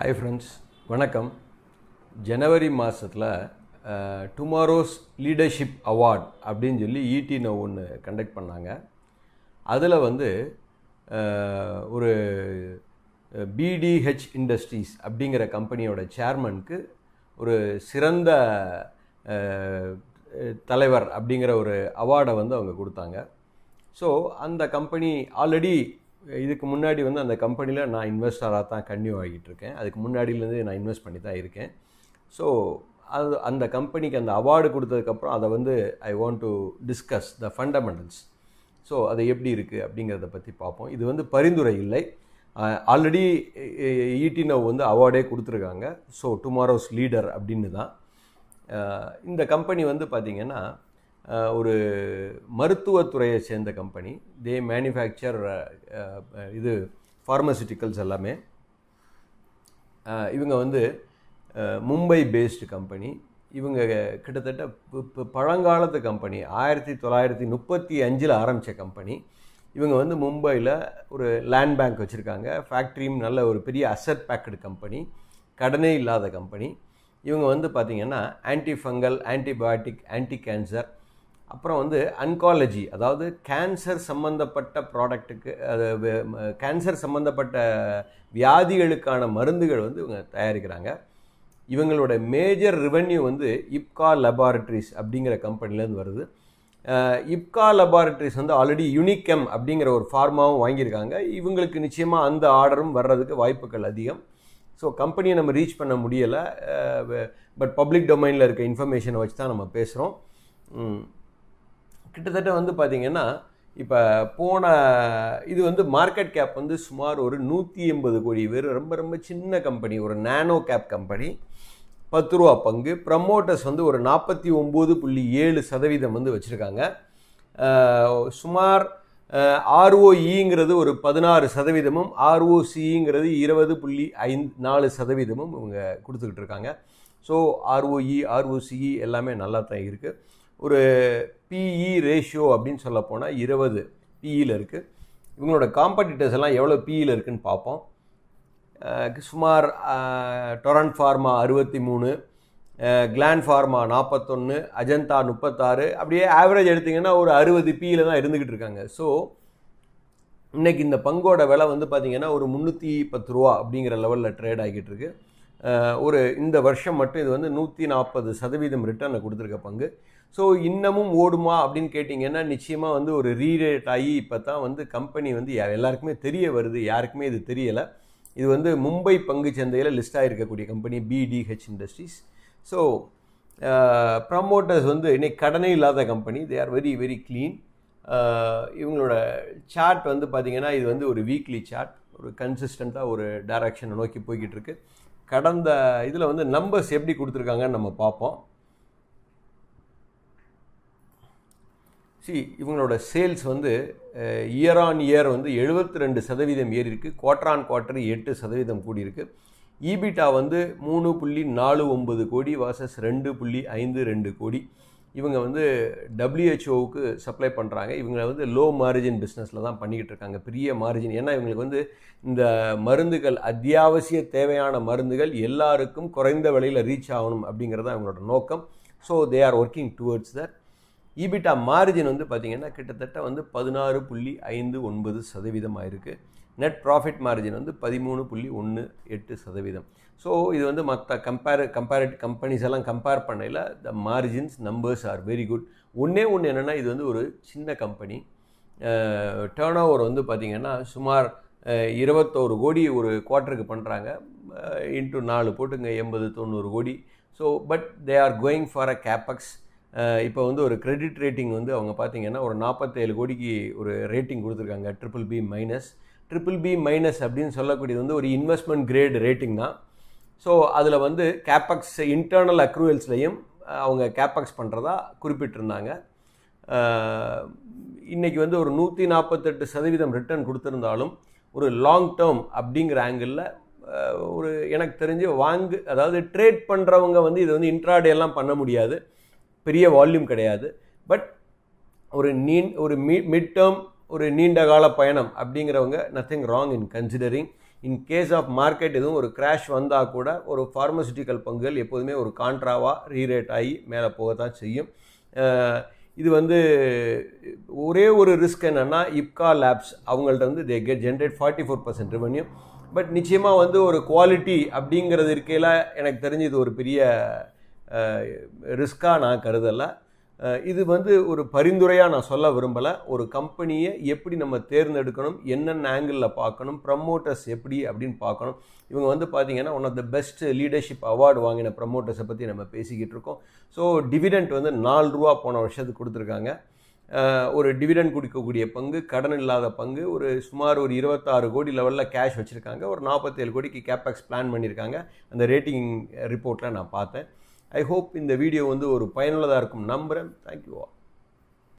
hi friends வணக்கம் ஜனவரி மாதத்தில் tomorrow's leadership award அப்படின்னு சொல்லி ஈடினோ ஒன்று கண்டக்ட் பண்ணாங்க அதில் வந்து ஒரு பிடிஹெச் இண்டஸ்ட்ரீஸ் அப்படிங்கிற கம்பெனியோட சேர்மனுக்கு ஒரு சிறந்த தலைவர் அப்படிங்கிற ஒரு அவார்டை வந்து அவங்க கொடுத்தாங்க ஸோ அந்த கம்பெனி ஆல்ரெடி இதுக்கு முன்னாடி வந்து அந்த கம்பெனியில் நான் இன்வெஸ்டராக தான் கன்னியூ ஆகிட்டு இருக்கேன் அதுக்கு முன்னாடியிலேருந்து நான் இன்வெஸ்ட் பண்ணி தான் இருக்கேன் ஸோ அது அந்த கம்பெனிக்கு அந்த அவார்டு கொடுத்ததுக்கப்புறம் அதை வந்து I want to discuss the fundamentals so அது எப்படி இருக்குது அப்படிங்கிறத பற்றி பார்ப்போம் இது வந்து பரிந்துரை இல்லை ஆல்ரெடி ஈட்டினவ் e வந்து அவார்டே கொடுத்துருக்காங்க ஸோ டுமாரோஸ் லீடர் அப்படின்னு தான் இந்த கம்பெனி வந்து பார்த்திங்கன்னா ஒரு மருத்துவத்துறையை சேர்ந்த கம்பெனி தே மேனுஃபேக்சர் இது ஃபார்மசிட்டிக்கல்ஸ் எல்லாமே இவங்க வந்து மும்பை பேஸ்டு கம்பெனி இவங்க கிட்டத்தட்ட இப்போ பழங்காலத்து கம்பெனி ஆயிரத்தி தொள்ளாயிரத்தி முப்பத்தி அஞ்சில் ஆரம்பித்த கம்பெனி இவங்க வந்து மும்பையில் ஒரு லேண்ட் பேங்க் வச்சுருக்காங்க ஃபேக்ட்ரியும் நல்ல ஒரு பெரிய அசட் பேக்கடு கம்பெனி கடனே இல்லாத கம்பெனி இவங்க வந்து பார்த்திங்கன்னா anti fungal antibiotic anti cancer அப்புறம் வந்து அன்காலஜி அதாவது கேன்சர் சம்மந்தப்பட்ட ப்ராடக்ட்டுக்கு அது கேன்சர் சம்மந்தப்பட்ட வியாதிகளுக்கான மருந்துகள் வந்து இவங்க தயாரிக்கிறாங்க இவங்களோட மேஜர் ரெவென்யூ வந்து இப்கா லெபார்ட்ரிஸ் அப்படிங்கிற கம்பெனிலேருந்து வருது இப்கா லெபார்ட்ரிஸ் வந்து ஆல்ரெடி யுனிகெம் அப்படிங்கிற ஒரு ஃபார்மாவும் வாங்கியிருக்காங்க இவங்களுக்கு நிச்சயமாக அந்த ஆர்டரும் வர்றதுக்கு வாய்ப்புகள் அதிகம் ஸோ கம்பெனியை நம்ம ரீச் பண்ண முடியலை பட் பப்ளிக் டொமைனில் இருக்க இன்ஃபர்மேஷனை வச்சு தான் நம்ம பேசுகிறோம் கிட்டத்தட்ட வந்து பார்த்திங்கன்னா இப்போ போன இது வந்து மார்க்கெட் கேப் வந்து சுமார் ஒரு நூற்றி எண்பது கோடி பேர் ரொம்ப ரொம்ப சின்ன கம்பெனி ஒரு நானோ கேப் கம்பெனி பத்து ரூபா பங்கு ப்ரமோட்டர்ஸ் வந்து ஒரு நாற்பத்தி ஒம்பது புள்ளி ஏழு சதவீதம் வந்து வச்சுருக்காங்க சுமார் ஆர்ஓஇங்கிறது e ஒரு பதினாறு சதவீதமும் ஆர்ஓசிங்கிறது இருபது புள்ளி ஐந்து நாலு சதவீதமும் இவங்க கொடுத்துக்கிட்டு இருக்காங்க ஸோ ஆர்ஓஇ ஆர்ஓசிஇ எல்லாமே நல்லா தான் இருக்குது ஒரு பிஇ ரேஷியோ e அப்படின்னு சொல்ல போனால் இருபது பிஇயில் e இருக்குது இவங்களோட காம்படிட்டர்ஸ் எல்லாம் எவ்வளோ பிஇயில் e இருக்குதுன்னு பார்ப்போம் சுமார் டொரன் ஃபார்மா அறுபத்தி மூணு கிளான் ஃபார்மா நாற்பத்தொன்று அஜந்தா முப்பத்தாறு அப்படியே ஆவரேஜ் எடுத்திங்கன்னா ஒரு அறுபது பியில் தான் இருந்துக்கிட்டு இருக்காங்க ஸோ இன்றைக்கி இந்த பங்கோட விலை வந்து பார்த்திங்கன்னா ஒரு முந்நூற்றி பத்து ரூபா அப்படிங்கிற லெவலில் ட்ரேட் ஆகிட்டு இருக்குது ஒரு இந்த வருஷம் மட்டும் இது வந்து நூற்றி நாற்பது சதவீதம் ரிட்டர்னை கொடுத்துருக்க பங்கு ஸோ இன்னமும் ஓடுமா அப்படின்னு கேட்டிங்கன்னா நிச்சயமாக வந்து ஒரு ரீரேட் ஆகி இப்போ தான் வந்து கம்பெனி வந்து எல்லாருக்குமே தெரிய வருது யாருக்குமே இது தெரியலை இது வந்து மும்பை பங்கு சந்தையில் லிஸ்ட் ஆகிருக்கக்கூடிய company BDH industries so promoters வந்து இன்னைக்கு கடனே இல்லாத company they are very very clean இவங்களோட சார்ட் வந்து பார்த்திங்கன்னா இது வந்து ஒரு வீக்லி சார்ட் ஒரு கன்சிஸ்டண்ட்டாக ஒரு டைரக்ஷனை நோக்கி போய்கிட்டு இருக்குது கடந்த இதில் வந்து நம்பர்ஸ் எப்படி கொடுத்துருக்காங்கன்னு நம்ம பார்ப்போம் சி இவங்களோட சேல்ஸ் வந்து இயர் ஆன் இயர் வந்து எழுபத்தி ரெண்டு சதவீதம் ஏறி இருக்குது குவார்டர் ஆன் குவார்டர் எட்டு சதவீதம் கூடியிருக்கு ஈபிட்டா வந்து மூணு புள்ளி நாலு ஒம்பது கோடி வாசஸ் ரெண்டு புள்ளி ஐந்து ரெண்டு கோடி இவங்க வந்து டபிள்யூஹெச்ஓவுக்கு சப்ளை பண்ணுறாங்க இவங்க வந்து லோ மார்ஜின் பிஸ்னஸில் தான் பண்ணிக்கிட்டு இருக்காங்க பெரிய மார்ஜின் ஏன்னா இவங்களுக்கு வந்து இந்த மருந்துகள் அத்தியாவசிய தேவையான மருந்துகள் எல்லாருக்கும் குறைந்த விலையில் ரீச் ஆகணும் அப்படிங்கிறது அவங்களோட நோக்கம் so they are working towards that EBITDA margin வந்து பார்த்திங்கன்னா கிட்டத்தட்ட வந்து பதினாறு புள்ளி ஐந்து ஒன்பது சதவீதமாக இருக்குது நெட் ப்ராஃபிட் மார்ஜின் வந்து பதிமூணு புள்ளி ஒன்று எட்டு சதவீதம் ஸோ இது வந்து மற்ற கம்பேர் கம்பேரட் கம்பெனிஸ் எல்லாம் கம்பேர் பண்ணையில் the margins numbers are very good ஒன்றே ஒன்று என்னென்னா இது வந்து ஒரு சின்ன கம்பெனி டேர்ன் ஓவர் வந்து பார்த்திங்கன்னா சுமார் இருபத்தோரு கோடி ஒரு குவார்ட்டருக்கு பண்ணுறாங்க இன்ட்டு நாலு போட்டுங்க எண்பது தொண்ணூறு crore so but they are going for a capex இப்போ வந்து ஒரு க்ரெடிட் ரேட்டிங் வந்து அவங்க பார்த்திங்கன்னா ஒரு நாற்பத்தேழு கோடிக்கு ஒரு ரேட்டிங் கொடுத்துருக்காங்க triple B minus triple B minus அப்படின்னு சொல்லக்கூடியது வந்து ஒரு இன்வெஸ்ட்மெண்ட் கிரேட் ரேட்டிங் தான் ஸோ அதில் வந்து கேப்பக்ஸ் இன்டர்னல் அக்ரூவல்ஸ்லையும் அவங்க கேப்பக்ஸ் பண்ணுறதா குறிப்பிட்டிருந்தாங்க இன்றைக்கி வந்து ஒரு நூற்றி நாற்பத்தெட்டு சதவீதம் ரிட்டர்ன் கொடுத்துருந்தாலும் ஒரு லாங் டேர்ம் அப்படிங்கிற ஆங்கிளில் ஒரு எனக்கு தெரிஞ்சு வாங்கு அதாவது ட்ரேட் பண்ணுறவங்க வந்து இதை வந்து இன்ட்ராடேலாம் பண்ண முடியாது பெரிய வால்யூம் கிடையாது பட் ஒரு நீ ஒரு மி மிட் டேர்ம் ஒரு நீண்ட கால பயணம் அப்படிங்கிறவங்க nothing wrong in considering in case of market எதுவும் ஒரு கிராஷ் வந்தால் கூட ஒரு ஃபார்மசூட்டிக்கல் பங்குகள் எப்போதுமே ஒரு கான்ட்ராவாக ரீரேட் ஆகி மேலே போக தான் செய்யும் இது வந்து ஒரே ஒரு ரிஸ்க் என்னென்னா இப்கா லேப்ஸ் அவங்கள்ட்ட வந்து they get generate forty four percent revenue but நிச்சயமாக வந்து ஒரு குவாலிட்டி அப்படிங்கிறது இருக்கையில் எனக்கு தெரிஞ்சு இது ஒரு பெரிய ரிஸ்க்காக நான் கருதலை இது வந்து ஒரு பரிந்துரையாக நான் சொல்ல விரும்பலை ஒரு கம்பெனியை எப்படி நம்ம தேர்ந்தெடுக்கணும் என்னென்ன ஆங்கிளில் பார்க்கணும் ப்ரமோட்டர்ஸ் எப்படி அப்படின்னு பார்க்கணும் இவங்க வந்து பார்த்தீங்கன்னா one of the best leadership award வாங்கின ப்ரமோட்டர்ஸை பற்றி நம்ம பேசிக்கிட்டு இருக்கோம் ஸோ டிவிடெண்ட் வந்து நாலு ரூபா போன வருஷத்துக்கு கொடுத்துருக்காங்க ஒரு டிவிடெண்ட் கொடுக்கக்கூடிய பங்கு கடன் இல்லாத பங்கு ஒரு சுமார் ஒரு இருபத்தாறு கோடி லெவலில் கேஷ் வச்சுருக்காங்க ஒரு நாற்பத்தேழு கோடிக்கு கேபேக்ஸ் பிளான் பண்ணியிருக்காங்க அந்த ரேட்டிங் ரிப்போர்ட்டில் நான் பார்த்தேன் ஐ ஹோப் இந்த வீடியோ வந்து ஒரு பயனுள்ளதாக இருக்கும் நம்புகிறேன் தேங்க்யூ ஆல்